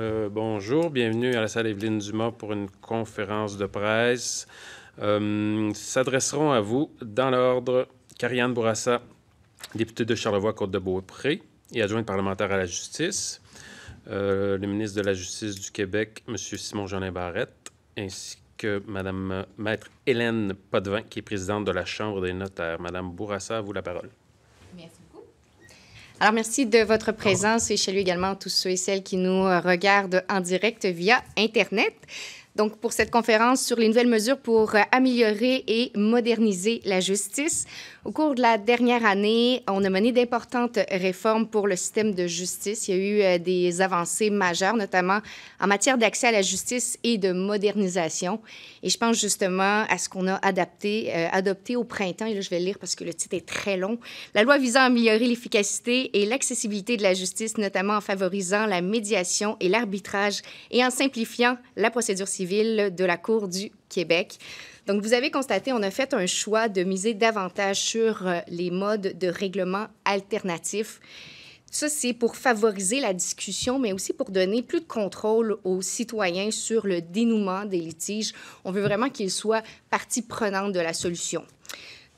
Euh, bonjour, bienvenue à la salle Evelyne Dumas pour une conférence de presse. Euh, s'adresseront à vous, dans l'ordre, Carianne Bourassa, députée de Charlevoix-Côte-de-Beaupré et adjointe parlementaire à la justice, euh, le ministre de la Justice du Québec, Monsieur simon jean Barrette, ainsi que Madame euh, Maître Hélène Potvin, qui est présidente de la Chambre des notaires. Madame Bourassa, à vous la parole. Merci beaucoup. Alors, merci de votre présence et chez lui également tous ceux et celles qui nous euh, regardent en direct via Internet donc pour cette conférence sur les nouvelles mesures pour euh, améliorer et moderniser la justice. Au cours de la dernière année, on a mené d'importantes réformes pour le système de justice. Il y a eu euh, des avancées majeures, notamment en matière d'accès à la justice et de modernisation. Et je pense justement à ce qu'on a adapté, euh, adopté au printemps. Et là, je vais le lire parce que le titre est très long. La loi visant à améliorer l'efficacité et l'accessibilité de la justice, notamment en favorisant la médiation et l'arbitrage et en simplifiant la procédure civile de la Cour du Québec. Donc, vous avez constaté, on a fait un choix de miser davantage sur euh, les modes de règlement alternatifs. Ça, c'est pour favoriser la discussion, mais aussi pour donner plus de contrôle aux citoyens sur le dénouement des litiges. On veut vraiment qu'ils soient partie prenante de la solution.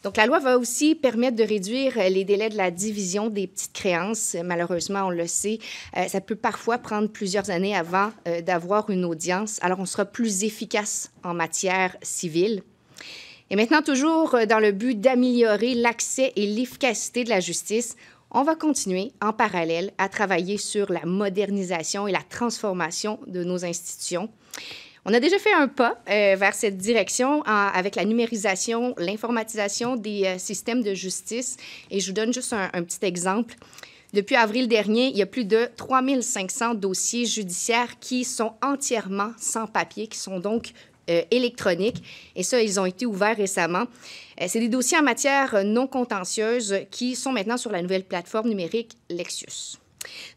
Donc, la loi va aussi permettre de réduire euh, les délais de la division des petites créances. Malheureusement, on le sait, euh, ça peut parfois prendre plusieurs années avant euh, d'avoir une audience. Alors, on sera plus efficace en matière civile. Et maintenant, toujours dans le but d'améliorer l'accès et l'efficacité de la justice, on va continuer en parallèle à travailler sur la modernisation et la transformation de nos institutions. On a déjà fait un pas euh, vers cette direction avec la numérisation, l'informatisation des euh, systèmes de justice. Et je vous donne juste un, petit exemple. Depuis avril dernier, il y a plus de 3500 dossiers judiciaires qui sont entièrement sans papier, qui sont donc euh, électroniques. Et ça, ils ont été ouverts récemment. C'est des dossiers en matière non contentieuse qui sont maintenant sur la nouvelle plateforme numérique Lexus.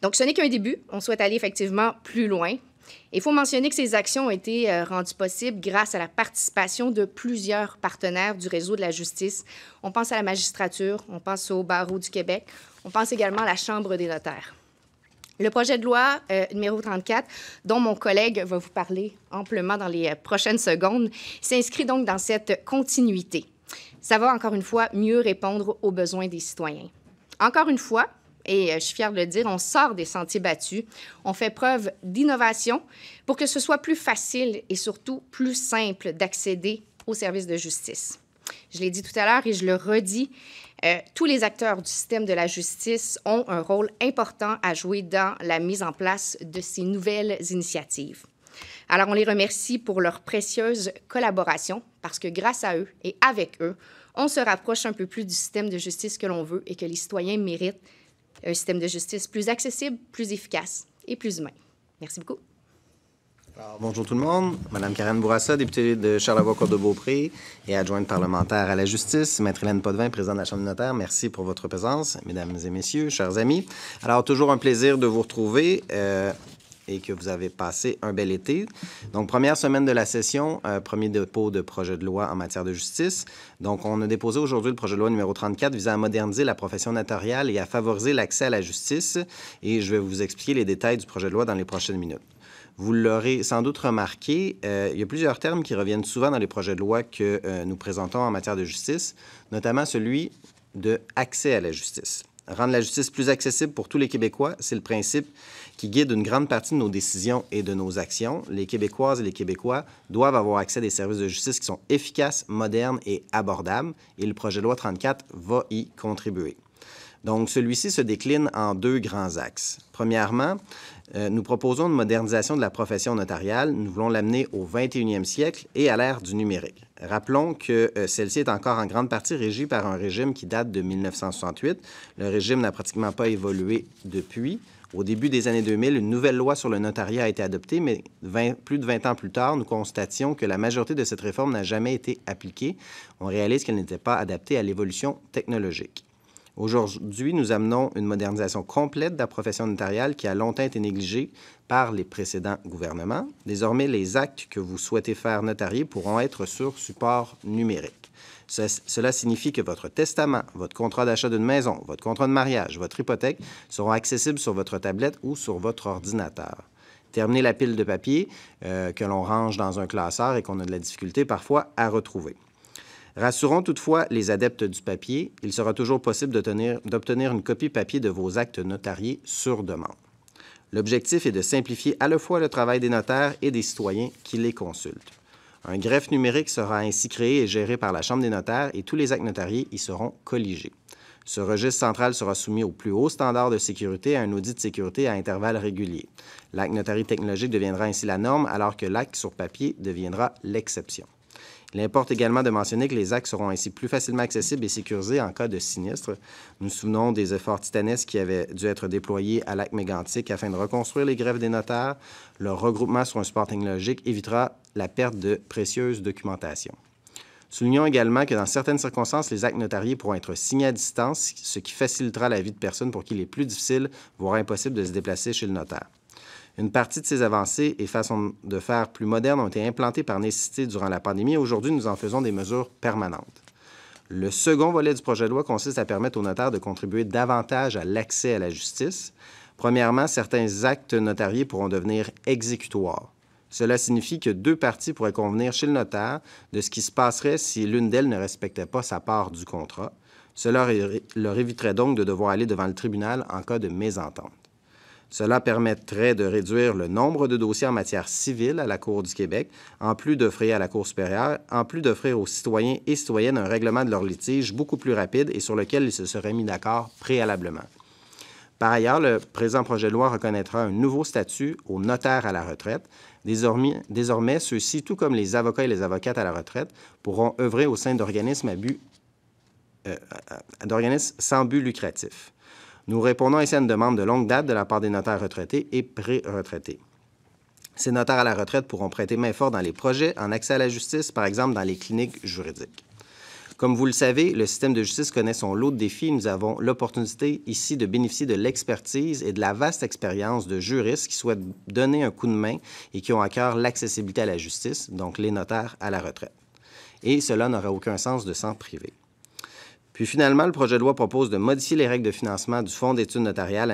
Donc, ce n'est qu'un début. On souhaite aller effectivement plus loin. Il faut mentionner que ces actions ont été euh, rendues possibles grâce à la participation de plusieurs partenaires du réseau de la justice. On pense à la magistrature, on pense au barreau du Québec, on pense également à la Chambre des notaires. Le projet de loi euh, numéro 34, dont mon collègue va vous parler amplement dans les euh, prochaines secondes, s'inscrit donc dans cette continuité. Ça va encore une fois mieux répondre aux besoins des citoyens. Encore une fois, et euh, je suis fière de le dire, on sort des sentiers battus, on fait preuve d'innovation pour que ce soit plus facile et surtout plus simple d'accéder aux services de justice. Je l'ai dit tout à l'heure et je le redis, euh, tous les acteurs du système de la justice ont un rôle important à jouer dans la mise en place de ces nouvelles initiatives. Alors, on les remercie pour leur précieuse collaboration parce que grâce à eux et avec eux, on se rapproche un peu plus du système de justice que l'on veut et que les citoyens méritent un système de justice plus accessible, plus efficace et plus humain. Merci beaucoup. bonjour tout le monde. Madame Karen Bourassa, députée de Charlevoix-Côte-de-Beaupré et adjointe parlementaire à la justice. Maître Hélène Podvin, présidente de la Chambre des notaire. merci pour votre présence. Mesdames et messieurs, chers amis. Alors, toujours un plaisir de vous retrouver. Euh, et que vous avez passé un bel été. Donc, première semaine de la session, euh, premier dépôt de projet de loi en matière de justice. Donc, on a déposé aujourd'hui le projet de loi numéro 34 visant à moderniser la profession notariale et à favoriser l'accès à la justice. Et je vais vous expliquer les détails du projet de loi dans les prochaines minutes. Vous l'aurez sans doute remarqué, euh, il y a plusieurs termes qui reviennent souvent dans les projets de loi que euh, nous présentons en matière de justice, notamment celui de accès à la justice. Rendre la justice plus accessible pour tous les Québécois, c'est le principe qui guide une grande partie de nos décisions et de nos actions, les Québécoises et les Québécois doivent avoir accès à des services de justice qui sont efficaces, modernes et abordables, et le projet de loi 34 va y contribuer. Donc, celui-ci se décline en deux grands axes. Premièrement, euh, nous proposons une modernisation de la profession notariale. Nous voulons l'amener au 21e siècle et à l'ère du numérique. Rappelons que euh, celle-ci est encore en grande partie régie par un régime qui date de 1968. Le régime n'a pratiquement pas évolué depuis. Au début des années 2000, une nouvelle loi sur le notariat a été adoptée, mais plus de 20 ans plus tard, nous constations que la majorité de cette réforme n'a jamais été appliquée. On réalise qu'elle n'était pas adaptée à l'évolution technologique. Aujourd'hui, nous amenons une modernisation complète de la profession notariale qui a longtemps été négligée par les précédents gouvernements. Désormais, les actes que vous souhaitez faire notarier pourront être sur support numérique. Cela signifie que votre testament, votre contrat d'achat d'une maison, votre contrat de mariage, votre hypothèque seront accessibles sur votre tablette ou sur votre ordinateur Terminez la pile de papier euh, que l'on range dans un classeur et qu'on a de la difficulté parfois à retrouver. Rassurons toutefois les adeptes du papier, il sera toujours possible d'obtenir une copie papier de vos actes notariés sur demande. L'objectif est de simplifier à la fois le travail des notaires et des citoyens qui les consultent. Un greffe numérique sera ainsi créé et géré par la Chambre des notaires et tous les actes notariés y seront colligés. Ce registre central sera soumis aux plus hauts standards de sécurité à un audit de sécurité à intervalles réguliers. L'acte notarié technologique deviendra ainsi la norme alors que l'acte sur papier deviendra l'exception. Il importe également de mentionner que les actes seront ainsi plus facilement accessibles et sécurisés en cas de sinistre. Nous nous souvenons des efforts titanesques qui avaient dû être déployés à l'acte mégantic afin de reconstruire les grèves des notaires. Leur regroupement sur un support technologique évitera la perte de précieuses documentations. Soulignons également que dans certaines circonstances, les actes notariés pourront être signés à distance, ce qui facilitera la vie de personnes pour qui il est plus difficile, voire impossible, de se déplacer chez le notaire. Une partie de ces avancées et façons de faire plus modernes ont été implantées par nécessité durant la pandémie. Aujourd'hui, nous en faisons des mesures permanentes. Le second volet du projet de loi consiste à permettre aux notaires de contribuer davantage à l'accès à la justice. Premièrement, certains actes notariés pourront devenir exécutoires. Cela signifie que deux parties pourraient convenir chez le notaire de ce qui se passerait si l'une d'elles ne respectait pas sa part du contrat. Cela leur éviterait donc de devoir aller devant le tribunal en cas de mésentente. Cela permettrait de réduire le nombre de dossiers en matière civile à la Cour du Québec, en plus d'offrir à la Cour supérieure, en plus d'offrir aux citoyens et citoyennes un règlement de leur litige beaucoup plus rapide et sur lequel ils se seraient mis d'accord préalablement. Par ailleurs, le présent projet de loi reconnaîtra un nouveau statut aux notaires à la retraite. Désormais, ceux-ci, tout comme les avocats et les avocates à la retraite, pourront œuvrer au sein d'organismes euh, euh, d'organismes sans but lucratif. Nous répondons ici à une demande de longue date de la part des notaires retraités et pré-retraités. Ces notaires à la retraite pourront prêter main forte dans les projets en accès à la justice, par exemple dans les cliniques juridiques. Comme vous le savez, le système de justice connaît son lot de défis. Nous avons l'opportunité ici de bénéficier de l'expertise et de la vaste expérience de juristes qui souhaitent donner un coup de main et qui ont à cœur l'accessibilité à la justice, donc les notaires à la retraite. Et cela n'aurait aucun sens de s'en priver. Puis finalement, le projet de loi propose de modifier les règles de financement du Fonds d'études notariales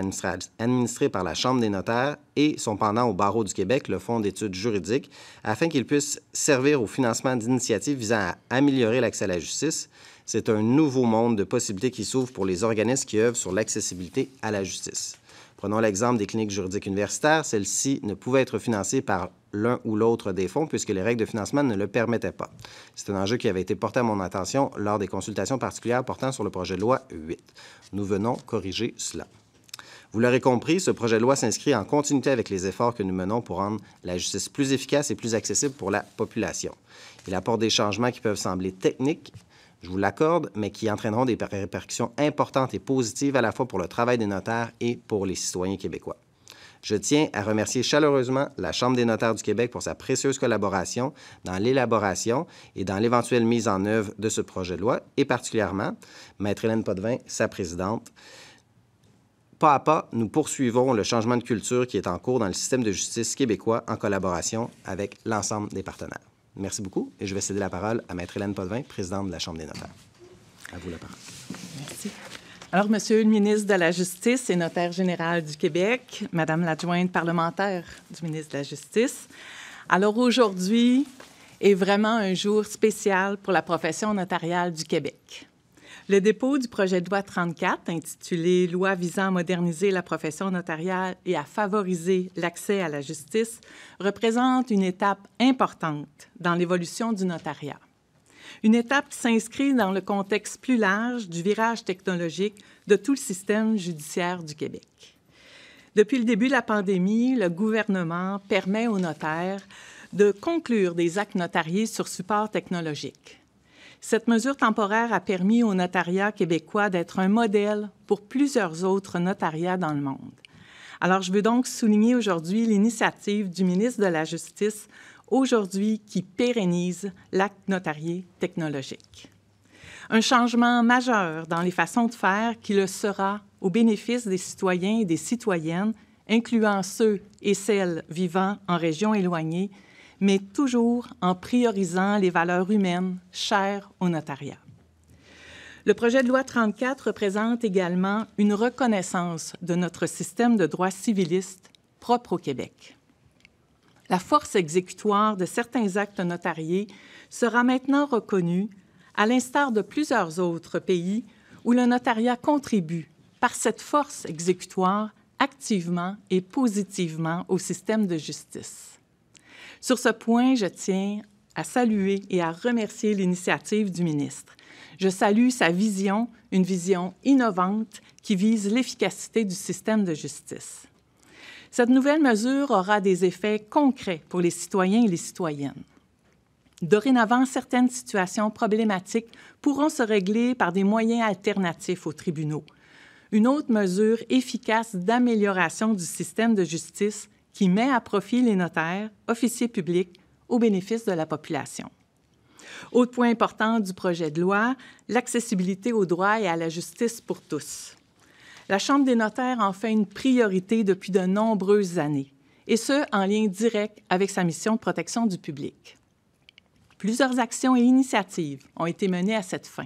administré par la Chambre des notaires et son pendant au barreau du Québec, le Fonds d'études juridiques, afin qu'il puisse servir au financement d'initiatives visant à améliorer l'accès à la justice. C'est un nouveau monde de possibilités qui s'ouvre pour les organismes qui œuvrent sur l'accessibilité à la justice. Prenons l'exemple des cliniques juridiques universitaires. Celles-ci ne pouvaient être financées par l'un ou l'autre des fonds puisque les règles de financement ne le permettaient pas. C'est un enjeu qui avait été porté à mon attention lors des consultations particulières portant sur le projet de loi 8. Nous venons corriger cela. Vous l'aurez compris, ce projet de loi s'inscrit en continuité avec les efforts que nous menons pour rendre la justice plus efficace et plus accessible pour la population. Il apporte des changements qui peuvent sembler techniques, je vous l'accorde, mais qui entraîneront des répercussions importantes et positives à la fois pour le travail des notaires et pour les citoyens québécois. Je tiens à remercier chaleureusement la Chambre des notaires du Québec pour sa précieuse collaboration dans l'élaboration et dans l'éventuelle mise en œuvre de ce projet de loi, et particulièrement Maître Hélène Potvin, sa présidente. Pas à pas, nous poursuivons le changement de culture qui est en cours dans le système de justice québécois en collaboration avec l'ensemble des partenaires. Merci beaucoup. Et je vais céder la parole à Maître Hélène Podvin, présidente de la Chambre des notaires. À vous la parole. Merci. Alors, Monsieur le ministre de la Justice et notaire général du Québec, Madame l'adjointe parlementaire du ministre de la Justice, alors aujourd'hui est vraiment un jour spécial pour la profession notariale du Québec. Le dépôt du projet de loi 34, intitulé Loi visant à moderniser la profession notariale et à favoriser l'accès à la justice, représente une étape importante dans l'évolution du notariat. Une étape qui s'inscrit dans le contexte plus large du virage technologique de tout le système judiciaire du Québec. Depuis le début de la pandémie, le gouvernement permet aux notaires de conclure des actes notariés sur support technologique. Cette mesure temporaire a permis au notariat québécois d'être un modèle pour plusieurs autres notariats dans le monde. Alors, je veux donc souligner aujourd'hui l'initiative du ministre de la Justice aujourd'hui qui pérennise l'acte notarié technologique. Un changement majeur dans les façons de faire qui le sera au bénéfice des citoyens et des citoyennes, incluant ceux et celles vivant en régions éloignées mais toujours en priorisant les valeurs humaines chères au notariat. Le projet de loi 34 représente également une reconnaissance de notre système de droit civiliste propre au Québec. La force exécutoire de certains actes notariés sera maintenant reconnue, à l'instar de plusieurs autres pays où le notariat contribue, par cette force exécutoire, activement et positivement au système de justice. Sur ce point, je tiens à saluer et à remercier l'initiative du ministre. Je salue sa vision, une vision innovante qui vise l'efficacité du système de justice. Cette nouvelle mesure aura des effets concrets pour les citoyens et les citoyennes. Dorénavant, certaines situations problématiques pourront se régler par des moyens alternatifs aux tribunaux. Une autre mesure efficace d'amélioration du système de justice qui met à profit les notaires, officiers publics, au bénéfice de la population. Autre point important du projet de loi, l'accessibilité au droit et à la justice pour tous. La Chambre des notaires en fait une priorité depuis de nombreuses années, et ce, en lien direct avec sa mission de protection du public. Plusieurs actions et initiatives ont été menées à cette fin.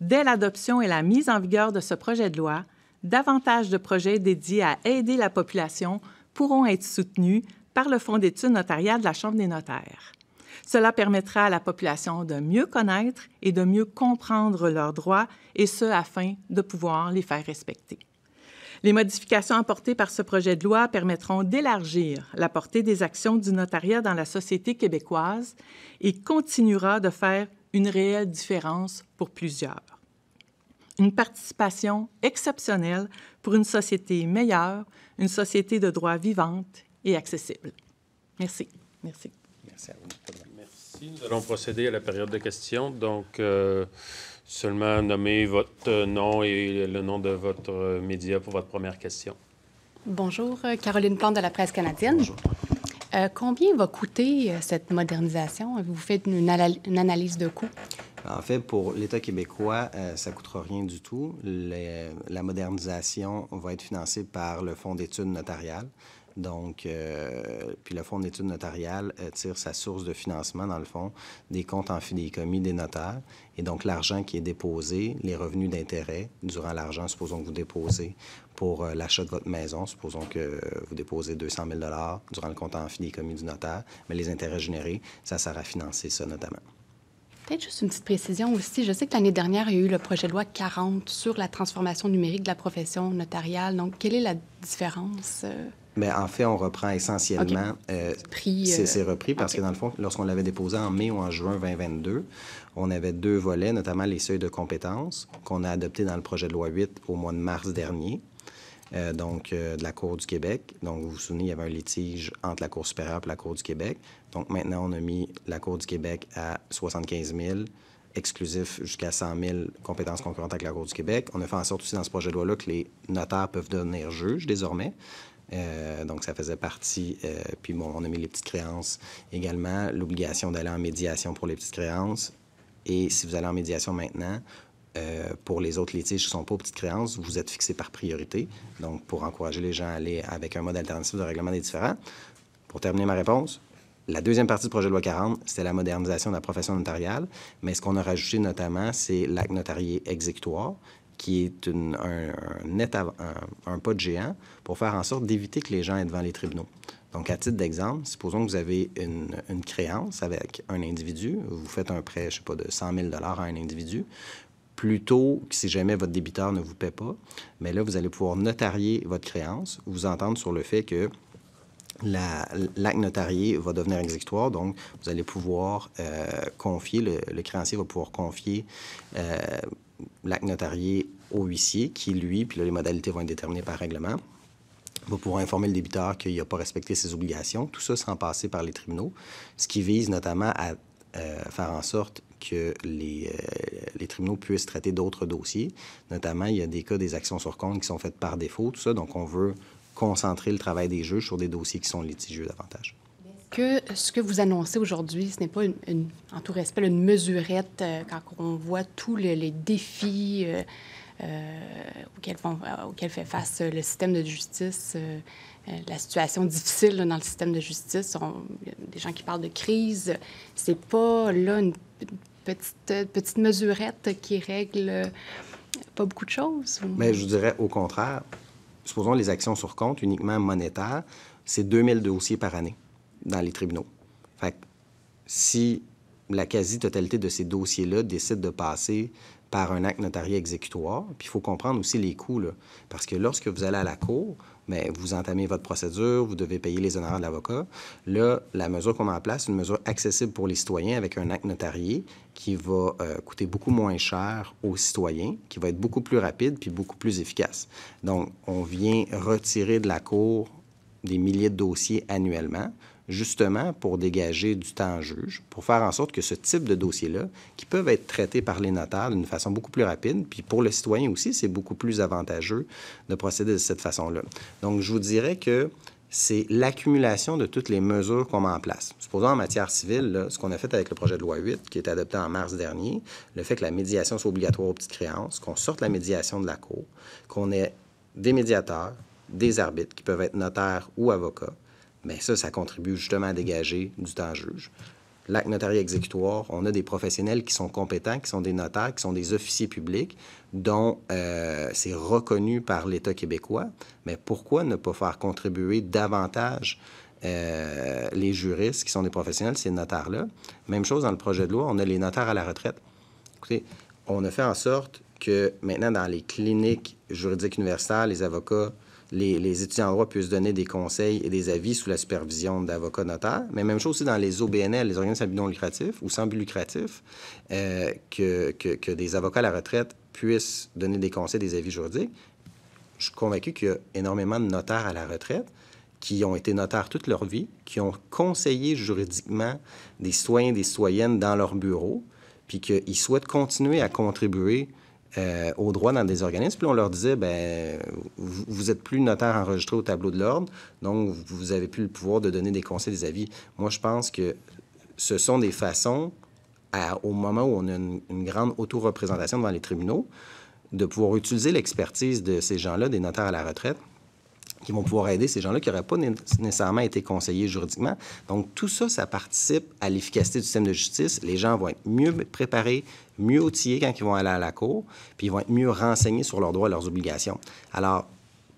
Dès l'adoption et la mise en vigueur de ce projet de loi, davantage de projets dédiés à aider la population pourront être soutenus par le Fonds d'études notariales de la Chambre des notaires. Cela permettra à la population de mieux connaître et de mieux comprendre leurs droits, et ce afin de pouvoir les faire respecter. Les modifications apportées par ce projet de loi permettront d'élargir la portée des actions du notariat dans la société québécoise et continuera de faire une réelle différence pour plusieurs une participation exceptionnelle pour une société meilleure, une société de droit vivante et accessible. Merci. Merci. Merci à vous. Merci. Nous allons procéder à la période de questions. Donc, euh, seulement nommer votre nom et le nom de votre média pour votre première question. Bonjour, euh, Caroline Plante de la presse canadienne. Bonjour. Euh, combien va coûter cette modernisation? Vous faites une, une analyse de coût? En fait, pour l'État québécois, euh, ça ne coûtera rien du tout. la modernisation va être financée par le Fonds d'études notariales. Donc, euh, puis le Fonds d'études notariales euh, tire sa source de financement, dans le fond, des comptes en commis des notaires. Et donc, l'argent qui est déposé, les revenus d'intérêt durant l'argent, supposons que vous déposez pour l'achat de votre maison, supposons que vous déposez 200 000 durant le compte en commis du notaire, mais les intérêts générés, ça sert à financer ça notamment. Peut-être juste une petite précision aussi. Je sais que l'année dernière, il y a eu le projet de loi 40 sur la transformation numérique de la profession notariale. Donc, quelle est la différence? Euh? Mais en fait, on reprend essentiellement. Euh, euh, c'est repris parce que, dans le fond, lorsqu'on l'avait déposé en mai ou en juin 2022, on avait deux volets, notamment les seuils de compétences qu'on a adoptés dans le projet de loi 8 au mois de mars dernier. Euh, donc, euh, de la Cour du Québec. Donc, vous vous souvenez, il y avait un litige entre la Cour supérieure et la Cour du Québec. Donc, maintenant, on a mis la Cour du Québec à 75 000, exclusif jusqu'à 100 000 compétences concurrentes avec la Cour du Québec. On a fait en sorte aussi dans ce projet de loi-là que les notaires peuvent devenir juges désormais. Euh, donc, ça faisait partie. puis, bon, on a mis les petites créances également, l'obligation d'aller en médiation pour les petites créances. Et si vous allez en médiation maintenant, euh, pour les autres litiges qui ne sont pas aux petites créances, vous êtes fixé par priorité. Donc, pour encourager les gens à aller avec un mode alternatif de règlement des différents. Pour terminer ma réponse, la deuxième partie du projet de loi 40, c'est la modernisation de la profession notariale. Mais ce qu'on a rajouté notamment, c'est l'acte notarié exécutoire, qui est une, un, net pas de géant pour faire en sorte d'éviter que les gens aient devant les tribunaux. Donc, à titre d'exemple, supposons que vous avez une, créance avec un individu, vous faites un prêt, je sais pas, de 100 000 à un individu, plutôt que si jamais votre débiteur ne vous paie pas. Mais là, vous allez pouvoir notarier votre créance, vous entendre sur le fait que l'acte notarié va devenir exécutoire, donc vous allez pouvoir euh, confier, le, créancier va pouvoir confier euh, l'acte notarié au huissier qui, lui, puis là, les modalités vont être déterminées par règlement, va pouvoir informer le débiteur qu'il n'a pas respecté ses obligations, tout ça sans passer par les tribunaux, ce qui vise notamment à euh, faire en sorte que euh, les, tribunaux puissent traiter d'autres dossiers. Notamment, il y a des cas des actions sur compte qui sont faites par défaut, tout ça. Donc, on veut concentrer le travail des juges sur des dossiers qui sont litigieux davantage que ce que vous annoncez aujourd'hui, ce n'est pas, une, en tout respect, une mesurette euh, quand on voit tous les, défis euh, auxquels, fait face le système de justice euh, la situation difficile dans le système de justice. On, y a des gens qui parlent de crise. C'est pas là une petite, petite mesurette qui règle euh, pas beaucoup de choses. Mais je dirais au contraire, supposons les actions sur compte uniquement monétaires, c'est 2000 dossiers par année dans les tribunaux. Fait si la quasi-totalité de ces dossiers-là décide de passer par un acte notarié exécutoire. Puis il faut comprendre aussi les coûts, là, parce que lorsque vous allez à la cour, bien, vous entamez votre procédure, vous devez payer les honoraires de l'avocat. Là, la mesure qu'on met en place, une mesure accessible pour les citoyens avec un acte notarié qui va euh, coûter beaucoup moins cher aux citoyens, qui va être beaucoup plus rapide puis beaucoup plus efficace. Donc, on vient retirer de la cour des milliers de dossiers annuellement justement pour dégager du temps en juge, pour faire en sorte que ce type de dossier-là, qui peuvent être traités par les notaires d'une façon beaucoup plus rapide, puis pour le citoyen aussi, c'est beaucoup plus avantageux de procéder de cette façon-là. Donc, je vous dirais que c'est l'accumulation de toutes les mesures qu'on met en place. Supposons en matière civile, ce qu'on a fait avec le projet de loi 8, qui est adopté en mars dernier, le fait que la médiation soit obligatoire aux petites créances, qu'on sorte la médiation de la Cour, qu'on ait des médiateurs, des arbitres qui peuvent être notaires ou avocats, mais ça, ça contribue justement à dégager du temps juge. L'acte notarié exécutoire, on a des professionnels qui sont compétents, qui sont des notaires, qui sont des officiers publics, dont euh, c'est reconnu par l'État québécois. Mais pourquoi ne pas faire contribuer davantage euh, les juristes qui sont des professionnels, ces notaires-là? Même chose dans le projet de loi, on a les notaires à la retraite. Écoutez, on a fait en sorte que maintenant, dans les cliniques juridiques universitaires, les avocats, les, étudiants en droit puissent donner des conseils et des avis sous la supervision d'avocats notaires. Mais même chose aussi dans les OBNL, les organismes à but non lucratif ou sans but lucratif, euh, que, des avocats à la retraite puissent donner des conseils, des avis juridiques. Je suis convaincu qu'il y a énormément de notaires à la retraite qui ont été notaires toute leur vie, qui ont conseillé juridiquement des citoyens et des citoyennes dans leur bureau, puis qu'ils souhaitent continuer à contribuer euh, au droit dans des organismes. Puis on leur disait, ben, vous n'êtes plus notaire enregistré au tableau de l'ordre, donc vous avez plus le pouvoir de donner des conseils, des avis. Moi, je pense que ce sont des façons, à, au moment où on a une, grande auto-représentation devant les tribunaux, de pouvoir utiliser l'expertise de ces gens-là, des notaires à la retraite, qui vont pouvoir aider ces gens-là qui n'auraient pas nécessairement été conseillés juridiquement. Donc, tout ça, ça participe à l'efficacité du système de justice. Les gens vont être mieux préparés, mieux outillés quand ils vont aller à la cour, puis ils vont être mieux renseignés sur leurs droits et leurs obligations. Alors,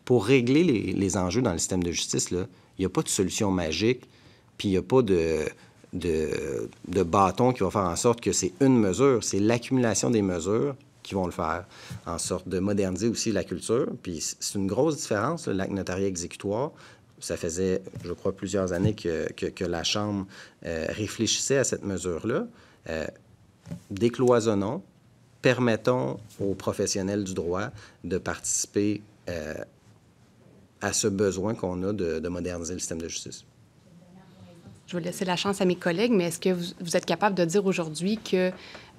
pour régler les, enjeux dans le système de justice, il n'y a pas de solution magique, puis il n'y a pas de, de, de bâton qui va faire en sorte que c'est une mesure, c'est l'accumulation des mesures qui vont le faire, en sorte de moderniser aussi la culture. Puis c'est une grosse différence, le lac exécutoire. Ça faisait, je crois, plusieurs années que, la Chambre euh, réfléchissait à cette mesure-là. Euh, décloisonnons, permettons aux professionnels du droit de participer euh, à ce besoin qu'on a de moderniser le système de justice je vais laisser la chance à mes collègues, mais est-ce que vous, êtes capable de dire aujourd'hui que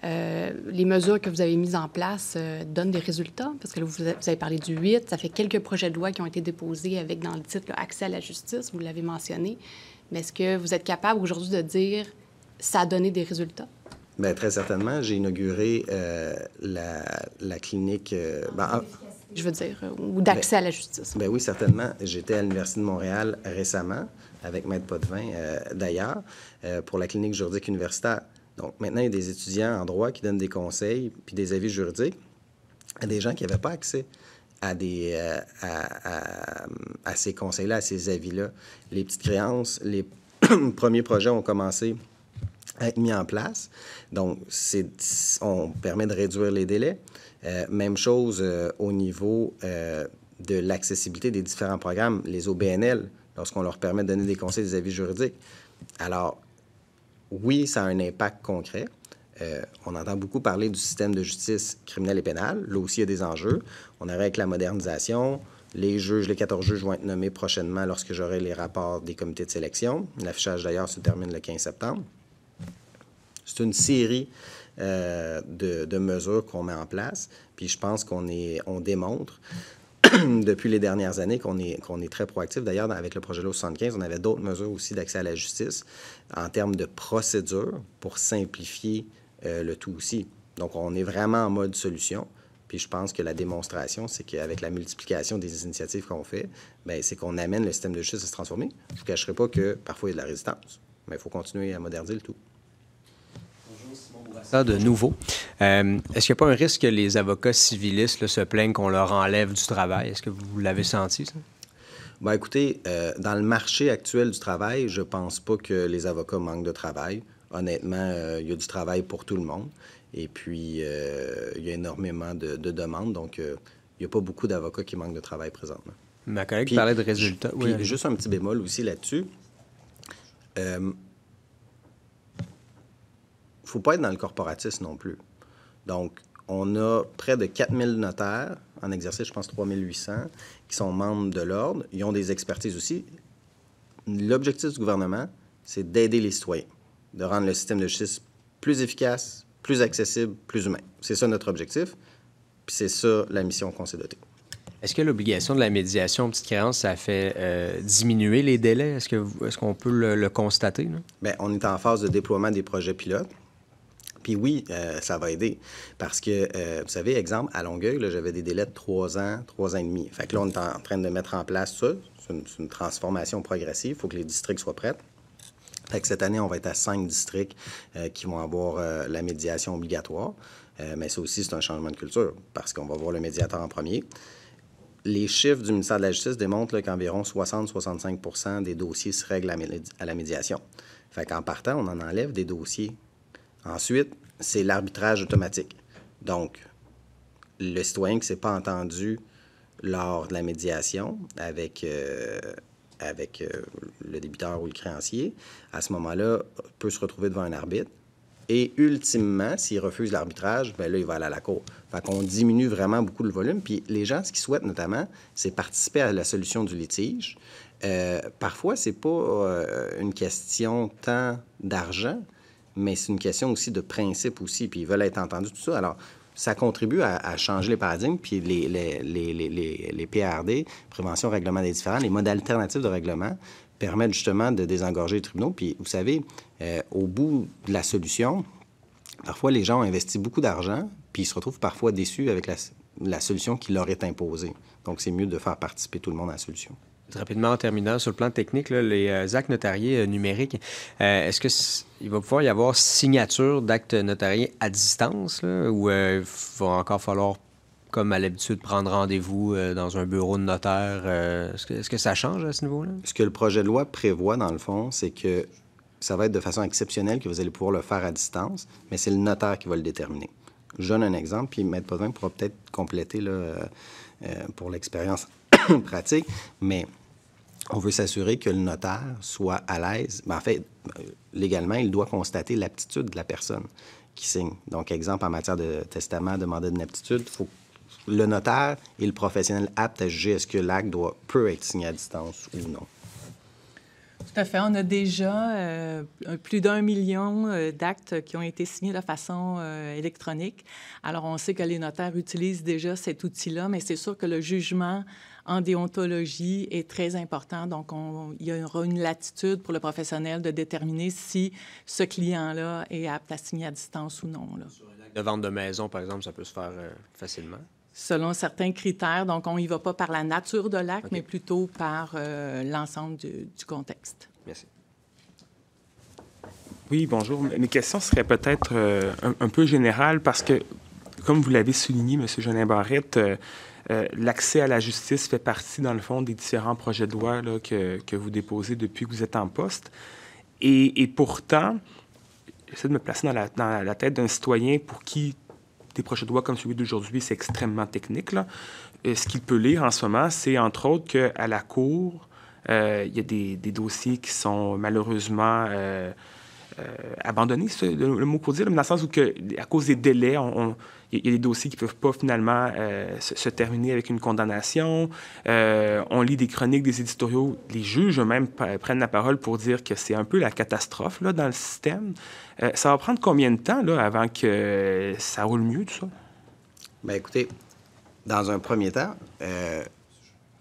euh, les mesures que vous avez mises en place euh, donnent des résultats? Parce que là, vous, avez parlé du 8, ça fait quelques projets de loi qui ont été déposés avec dans le titre accès à la justice, vous l'avez mentionné. Mais est-ce que vous êtes capable aujourd'hui de dire ça a donné des résultats? Bien, très certainement. J'ai inauguré euh, la, clinique. Ah, ben, je veux dire, ou d'accès ben, à la justice. Bien oui, certainement. J'étais à l'Université de Montréal récemment avec Maître Potvin, euh, d'ailleurs, euh, pour la clinique juridique universitaire. Donc, maintenant, il y a des étudiants en droit qui donnent des conseils puis des avis juridiques à des gens qui n'avaient pas accès à, des, euh, à, ces conseils-là, à ces avis-là. Les petites créances, les premiers projets ont commencé à être mis en place. Donc, on permet de réduire les délais. même chose au niveau de l'accessibilité des différents programmes, les OBNL lorsqu'on leur permet de donner des conseils, des avis juridiques. Alors, oui, ça a un impact concret. Euh, on entend beaucoup parler du système de justice criminelle et pénale. Là aussi, il y a des enjeux. On arrive avec la modernisation. Les juges, les 14 juges vont être nommés prochainement lorsque j'aurai les rapports des comités de sélection. L'affichage, d'ailleurs, se termine le 15 septembre. C'est une série euh, de, mesures qu'on met en place. Puis je pense qu'on on démontre depuis les dernières années qu'on est, qu'on est très proactif. D'ailleurs, avec le projet de loi 75, on avait d'autres mesures aussi d'accès à la justice en termes de procédure pour simplifier euh, le tout aussi. Donc, on est vraiment en mode solution. Puis je pense que la démonstration, c'est qu'avec la multiplication des initiatives qu'on fait, ben, c'est qu'on amène le système de justice à se transformer. Je ne vous cacherai pas que parfois il y a de la résistance, mais il faut continuer à moderniser le tout ça de nouveau. Euh, est-ce qu'il n'y a pas un risque que les avocats civilistes se plaignent qu'on leur enlève du travail? Est-ce que vous l'avez senti, ça? Bien, écoutez, euh, dans le marché actuel du travail, je pense pas que les avocats manquent de travail. Honnêtement, euh, il y a du travail pour tout le monde. Et puis, il y a énormément de, demandes. Donc, il n'y a pas beaucoup d'avocats qui manquent de travail présentement. Ma collègue parlait de résultats. oui, juste un petit bémol aussi là-dessus faut pas être dans le corporatisme non plus. Donc, on a près de 4000 notaires en exercice, je pense 3800, qui sont membres de l'ordre. Ils ont des expertises aussi. L'objectif du gouvernement, c'est d'aider les citoyens, de rendre le système de justice plus efficace, plus accessible, plus humain. C'est ça notre objectif, puis c'est ça la mission qu'on s'est dotée. Est-ce que l'obligation de la médiation en petite créance, ça fait euh, diminuer les délais? Est-ce qu'on est qu'on peut le, constater? Bien, on est en phase de déploiement des projets pilotes. Puis oui, euh, ça va aider. Parce que, euh, vous savez, exemple, à Longueuil, j'avais des délais de trois ans, trois ans et demi. Fait que là, on est en train de mettre en place ça. C'est une, transformation progressive. Il faut que les districts soient prêts. Fait que cette année, on va être à cinq districts euh, qui vont avoir la médiation obligatoire. mais ça aussi, c'est un changement de culture parce qu'on va voir le médiateur en premier. Les chiffres du ministère de la Justice démontrent qu'environ 60-65 des dossiers se règlent à, à la médiation. Fait qu'en partant, on en enlève des dossiers Ensuite, c'est l'arbitrage automatique. Donc, le citoyen qui ne s'est pas entendu lors de la médiation avec, euh, euh, le débiteur ou le créancier, à ce moment-là, peut se retrouver devant un arbitre. Et ultimement, s'il refuse l'arbitrage, ben là, il va aller à la cour. Fait qu'on diminue vraiment beaucoup le volume. Puis les gens, ce qu'ils souhaitent notamment, c'est participer à la solution du litige. Euh, parfois, ce n'est pas une question tant d'argent, mais c'est une question aussi de principe aussi, puis ils veulent être entendus, tout ça. Alors, ça contribue à, changer les paradigmes, puis les, PRD, Prévention, Règlement des différents les modes alternatifs de règlement permettent justement de désengorger les tribunaux. Puis, vous savez, euh, au bout de la solution, parfois les gens ont beaucoup d'argent, puis ils se retrouvent parfois déçus avec la, la solution qui leur est imposée. Donc, c'est mieux de faire participer tout le monde à la solution. Rapidement, en terminant, sur le plan technique, les euh, actes notariés euh, numériques, euh, est-ce qu'il va pouvoir y avoir signature d'actes notariés à distance ou il va encore falloir, comme à l'habitude, prendre rendez-vous dans un bureau de notaire? est-ce, que, ça change à ce niveau-là? Ce que le projet de loi prévoit, dans le fond, c'est que ça va être de façon exceptionnelle que vous allez pouvoir le faire à distance, mais c'est le notaire qui va le déterminer. Je donne un exemple, puis M. Potvin pourra peut-être compléter pour l'expérience pratique, mais on veut s'assurer que le notaire soit à l'aise. Mais ben, en fait, euh, légalement, il doit constater l'aptitude de la personne qui signe. Donc, exemple, en matière de testament, demander une aptitude, faut le notaire et le professionnel apte à juger est-ce que l'acte doit, peut être signé à distance ou non. Tout à fait. On a déjà euh, plus d'un million euh, d'actes qui ont été signés de façon électronique. Alors, on sait que les notaires utilisent déjà cet outil-là, mais c'est sûr que le jugement en déontologie est très important. Donc, il y aura une latitude pour le professionnel de déterminer si ce client-là est apte à signer à distance ou non. Sur un de vente de maison, par exemple, ça peut se faire euh, facilement? Selon certains critères. Donc, on n'y va pas par la nature de l'acte, mais plutôt par euh, l'ensemble du, contexte. Merci. Oui, bonjour. Mes questions seraient peut-être euh, un, peu générales parce que, comme vous l'avez souligné, M. jeunin Barrette, euh, l'accès à la justice fait partie, dans le fond, des différents projets de loi que, que, vous déposez depuis que vous êtes en poste. Et, pourtant, j'essaie de me placer dans la, tête d'un citoyen pour qui des projets de loi comme celui d'aujourd'hui, c'est extrêmement technique. Euh, ce qu'il peut lire en ce moment, c'est entre autres qu'à la Cour, euh, il y a des, dossiers qui sont malheureusement abandonnés, le, le, mot pour dire, dans le sens où, que, à cause des délais, on il y, a des dossiers qui ne peuvent pas finalement euh, se, terminer avec une condamnation. Euh, on lit des chroniques, des éditoriaux. Les juges eux-mêmes prennent la parole pour dire que c'est un peu la catastrophe là, dans le système. Euh, ça va prendre combien de temps là, avant que ça roule mieux, tout ça? Bien, écoutez, dans un premier temps,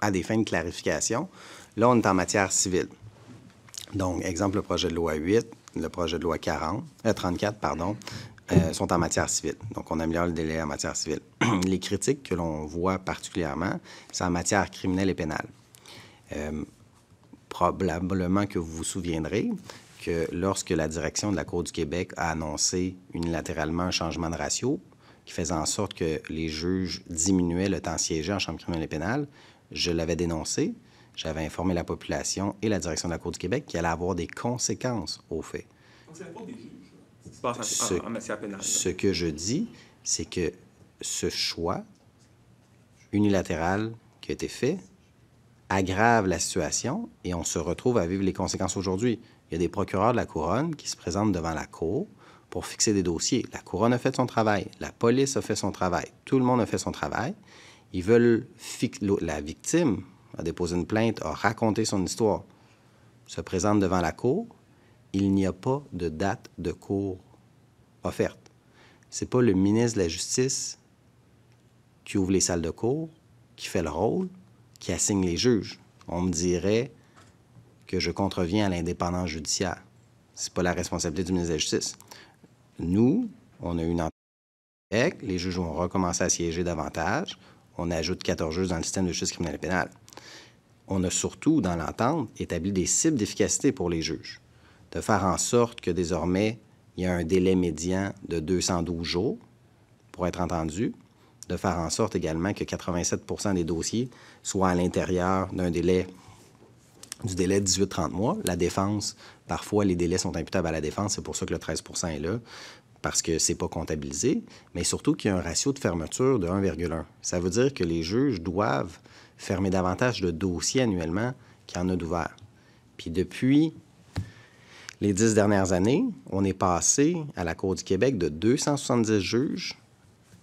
à des fins de clarification, là, on est en matière civile. Donc, exemple, le projet de loi 8, le projet de loi 40, 34, pardon, euh, sont en matière civile. Donc, on améliore le délai en matière civile. les critiques que l'on voit particulièrement, c'est en matière criminelle et pénale. Euh, probablement que vous vous souviendrez que lorsque la direction de la Cour du Québec a annoncé unilatéralement un changement de ratio qui faisait en sorte que les juges diminuaient le temps siégé en chambre criminelle et pénale, je l'avais dénoncé. J'avais informé la population et la direction de la Cour du Québec qu'il allait avoir des conséquences au fait. Donc, c'est la des ah, ah, ce, que je dis, c'est que ce choix unilatéral qui a été fait aggrave la situation et on se retrouve à vivre les conséquences aujourd'hui. Il y a des procureurs de la couronne qui se présentent devant la cour pour fixer des dossiers. La couronne a fait son travail, la police a fait son travail, tout le monde a fait son travail. Ils veulent fixer la victime a déposé une plainte, a raconté son histoire, se présente devant la cour il n'y a pas de date de cours offerte. C'est pas le ministre de la Justice qui ouvre les salles de cours, qui fait le rôle, qui assigne les juges. On me dirait que je contreviens à l'indépendance judiciaire. C'est pas la responsabilité du ministre de la Justice. Nous, on a une avec, les juges ont recommencé à siéger davantage. On ajoute 14 juges dans le système de justice criminelle et pénale. On a surtout, dans l'entente, établi des cibles d'efficacité pour les juges de faire en sorte que désormais, il y a un délai médian de 212 jours pour être entendu, de faire en sorte également que 87 des dossiers soient à l'intérieur d'un délai du délai de 18-30 mois. La défense, parfois, les délais sont imputables à la défense. C'est pour ça que le 13 est là, parce que c'est pas comptabilisé, mais surtout qu'il y a un ratio de fermeture de 1,1. Ça veut dire que les juges doivent fermer davantage de dossiers annuellement qu'il y en a d'ouverts. Puis depuis les dix dernières années, on est passé à la Cour du Québec de 270 juges,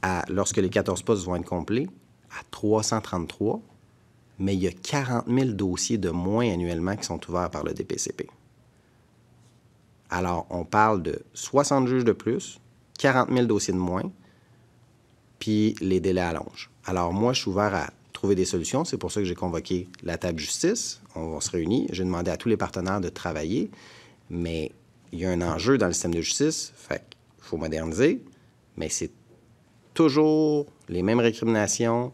à, lorsque les 14 postes vont être complets, à 333, mais il y a 40 000 dossiers de moins annuellement qui sont ouverts par le DPCP. Alors, on parle de 60 juges de plus, 40 000 dossiers de moins, puis les délais allongent. Alors, moi, je suis ouvert à trouver des solutions. C'est pour ça que j'ai convoqué la table justice. On se réunit. J'ai demandé à tous les partenaires de travailler. Mais il y a un enjeu dans le système de justice, fait il faut moderniser, mais c'est toujours les mêmes récriminations.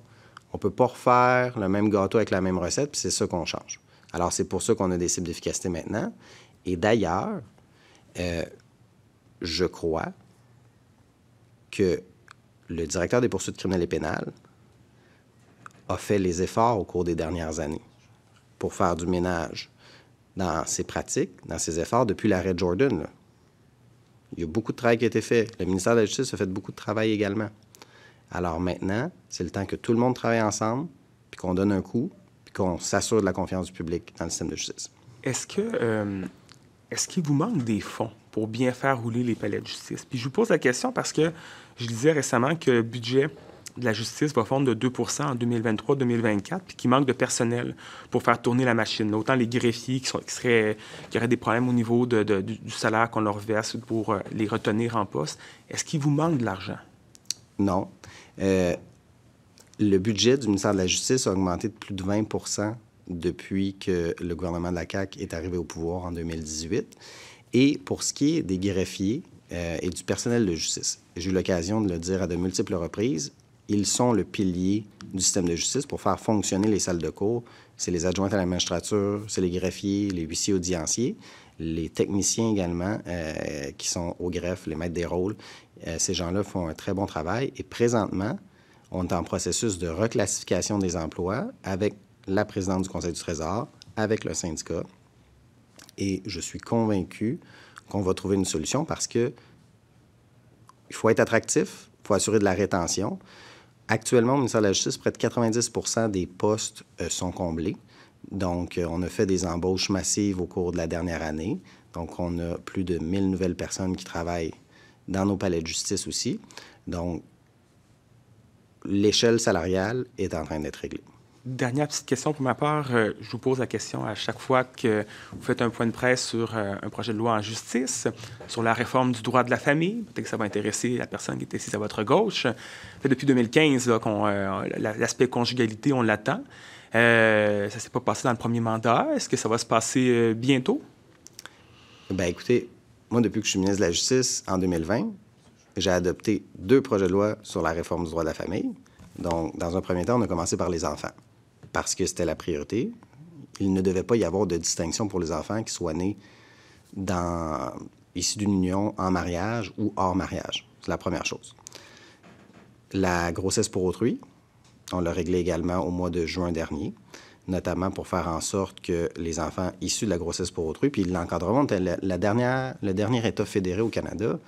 On ne peut pas refaire le même gâteau avec la même recette, puis c'est ça qu'on change. Alors, c'est pour ça qu'on a des cibles d'efficacité maintenant. Et d'ailleurs, euh, je crois que le directeur des poursuites criminelles et pénales a fait les efforts au cours des dernières années pour faire du ménage dans ses pratiques, dans ses efforts depuis l'arrêt Jordan. Il y a beaucoup de travail qui a été fait. Le ministère de la Justice a fait beaucoup de travail également. Alors maintenant, c'est le temps que tout le monde travaille ensemble, puis qu'on donne un coup, puis qu'on s'assure de la confiance du public dans le système de justice. Est-ce que euh, est-ce qu'il vous manque des fonds pour bien faire rouler les palais de justice? Puis je vous pose la question parce que je disais récemment que le budget de la justice va fondre de 2 en 2023-2024, puis qui manque de personnel pour faire tourner la machine. autant les greffiers qui, sont, seraient, qui, auraient des problèmes au niveau de, du, salaire qu'on leur verse pour euh, les retenir en poste, est-ce qu'il vous manque de l'argent? Non. Euh, le budget du ministère de la Justice a augmenté de plus de 20 depuis que le gouvernement de la CAQ est arrivé au pouvoir en 2018. Et pour ce qui est des greffiers euh, et du personnel de justice, j'ai eu l'occasion de le dire à de multiples reprises, ils sont le pilier du système de justice pour faire fonctionner les salles de cours. C'est les adjointes à la magistrature, c'est les greffiers, les huissiers audienciers, les techniciens également euh, qui sont au greffe, les maîtres des rôles. Euh, ces gens-là font un très bon travail et présentement, on est en processus de reclassification des emplois avec la présidente du Conseil du Trésor, avec le syndicat. Et je suis convaincu qu'on va trouver une solution parce que il faut être attractif, il faut assurer de la rétention. Actuellement, au ministère de la Justice, près de 90 des postes euh, sont comblés. Donc, euh, on a fait des embauches massives au cours de la dernière année. Donc, on a plus de 1000 nouvelles personnes qui travaillent dans nos palais de justice aussi. Donc, l'échelle salariale est en train d'être réglée. Dernière petite question pour ma part. Euh, je vous pose la question à chaque fois que vous faites un point de presse sur euh, un projet de loi en justice, sur la réforme du droit de la famille. Peut-être que ça va intéresser la personne qui est assise à votre gauche. depuis 2015, euh, l'aspect conjugalité, on l'attend. ça ne s'est pas passé dans le premier mandat. Est-ce que ça va se passer bientôt? Ben, écoutez, moi, depuis que je suis ministre de la Justice en 2020, j'ai adopté deux projets de loi sur la réforme du droit de la famille. Donc, dans un premier temps, on a commencé par les enfants parce que c'était la priorité. Il ne devait pas y avoir de distinction pour les enfants qui soient nés dans, issus d'une union en mariage ou hors mariage. C'est la première chose. La grossesse pour autrui, on l'a réglé également au mois de juin dernier, notamment pour faire en sorte que les enfants issus de la grossesse pour autrui, puis l'encadrement était le dernier État fédéré au Canada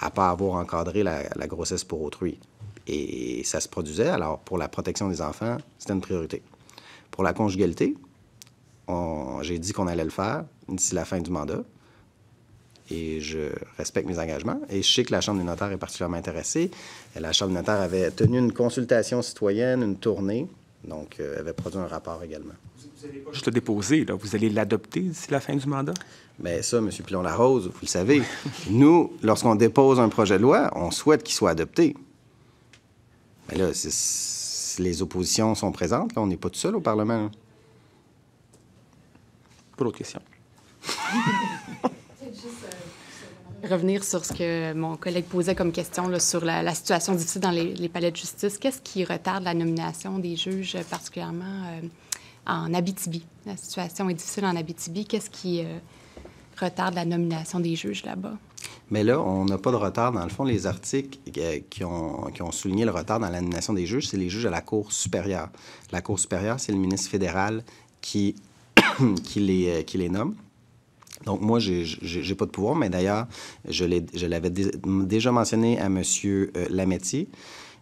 à pas avoir encadré la, la grossesse pour autrui. Et ça se produisait, alors pour la protection des enfants, c'était une priorité. Pour la conjugalité, j'ai dit qu'on allait le faire d'ici la fin du mandat. Et je respecte mes engagements. Et je sais que la Chambre des notaires est particulièrement intéressée. La Chambre des notaires avait tenu une consultation citoyenne, une tournée. Donc, euh, avait produit un rapport également. Vous n'allez pas juste le déposer, là. Vous allez l'adopter d'ici la fin du mandat? Mais ben, ça, M. Pilon-Larose, vous le savez. nous, lorsqu'on dépose un projet de loi, on souhaite qu'il soit adopté. Mais là, c'est les oppositions sont présentes. Là, on n'est pas tout seul au Parlement. Pour l'autre question. Euh, revenir sur ce que mon collègue posait comme question sur la, situation difficile dans les, palais de justice. Qu'est-ce qui retarde la nomination des juges, euh, particulièrement euh, en Abitibi? La situation est difficile en Abitibi. Qu'est-ce qui retarde la nomination des juges là-bas? Mais là, on n'a pas de retard. Dans le fond, les articles euh, qui ont, souligné le retard dans l'animation des juges, c'est les juges à la Cour supérieure. La Cour supérieure, c'est le ministre fédéral qui, euh, les, nomme. Donc, moi, je n'ai pas de pouvoir, mais d'ailleurs, je l'avais déjà mentionné à M. Euh, Lametti.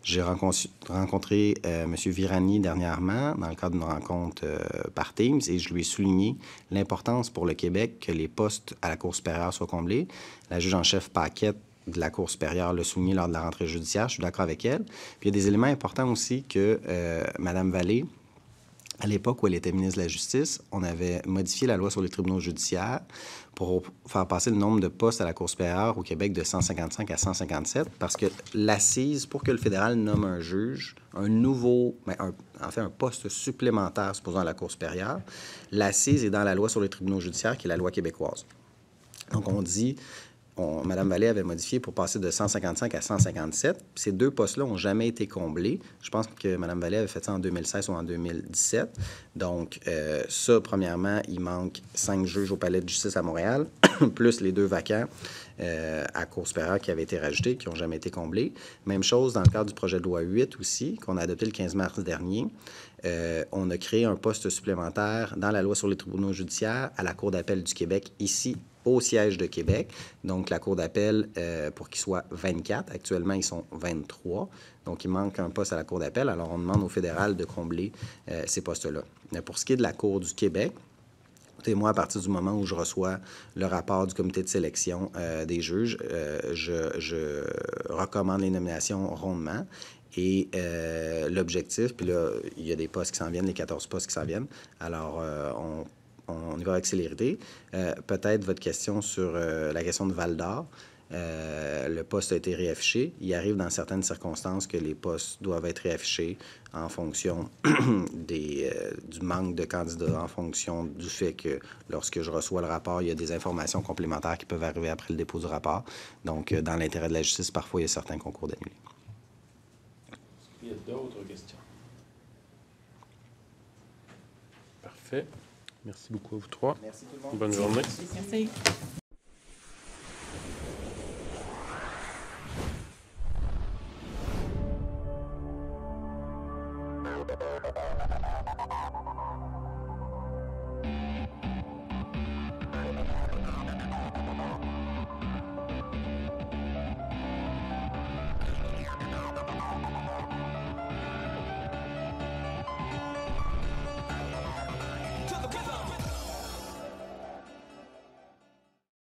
J'ai rencontré, euh, M. Virani dernièrement dans le cadre d'une rencontre rencontres euh, par Teams et je lui ai souligné l'importance pour le Québec que les postes à la Cour supérieure soient comblés. La juge en chef Paquette de la Cour supérieure le souligné lors de la rentrée judiciaire. Je suis d'accord avec elle. Puis il y a des éléments importants aussi que euh, Mme Vallée, à l'époque où elle était ministre de la Justice, on avait modifié la loi sur les tribunaux judiciaires pour faire passer le nombre de postes à la Cour supérieure au Québec de 155 à 157, parce que l'assise, pour que le fédéral nomme un juge, un nouveau, ben, en fait un poste supplémentaire supposant à la Cour supérieure, l'assise est dans la loi sur les tribunaux judiciaires, qui est la loi québécoise. Donc on dit, Mme Vallée avait modifié pour passer de 155 à 157. Ces deux postes-là n'ont jamais été comblés. Je pense que Mme Vallée avait fait ça en 2016 ou en 2017. Donc, euh, ça, premièrement, il manque cinq juges au palais de justice à Montréal, plus les deux vacants euh, à Cour supérieure qui avaient été rajoutés, qui n'ont jamais été comblés. Même chose dans le cadre du projet de loi 8 aussi, qu'on a adopté le 15 mars dernier. Euh, on a créé un poste supplémentaire dans la loi sur les tribunaux judiciaires à la Cour d'appel du Québec, ici au siège de Québec, donc la Cour d'appel euh, pour qu'ils soient 24. Actuellement, ils sont 23. Donc, il manque un poste à la Cour d'appel. Alors, on demande au fédéral de combler euh, ces postes-là. Pour ce qui est de la Cour du Québec, écoutez, moi, à partir du moment où je reçois le rapport du comité de sélection euh, des juges, je, recommande les nominations rondement. Et l'objectif, puis là, il y a des postes qui s'en viennent, les 14 postes qui s'en viennent. Alors, on on, y va accélérer. Euh, peut-être votre question sur euh, la question de Val euh, le poste a été réaffiché. Il arrive dans certaines circonstances que les postes doivent être réaffichés en fonction des, du manque de candidats, en fonction du fait que lorsque je reçois le rapport, il y a des informations complémentaires qui peuvent arriver après le dépôt du rapport. Donc, dans l'intérêt de la justice, parfois, il y a certains concours d'annuler. Il y a d'autres questions. Parfait. Merci beaucoup à vous trois. Merci tout le monde. Bonne journée.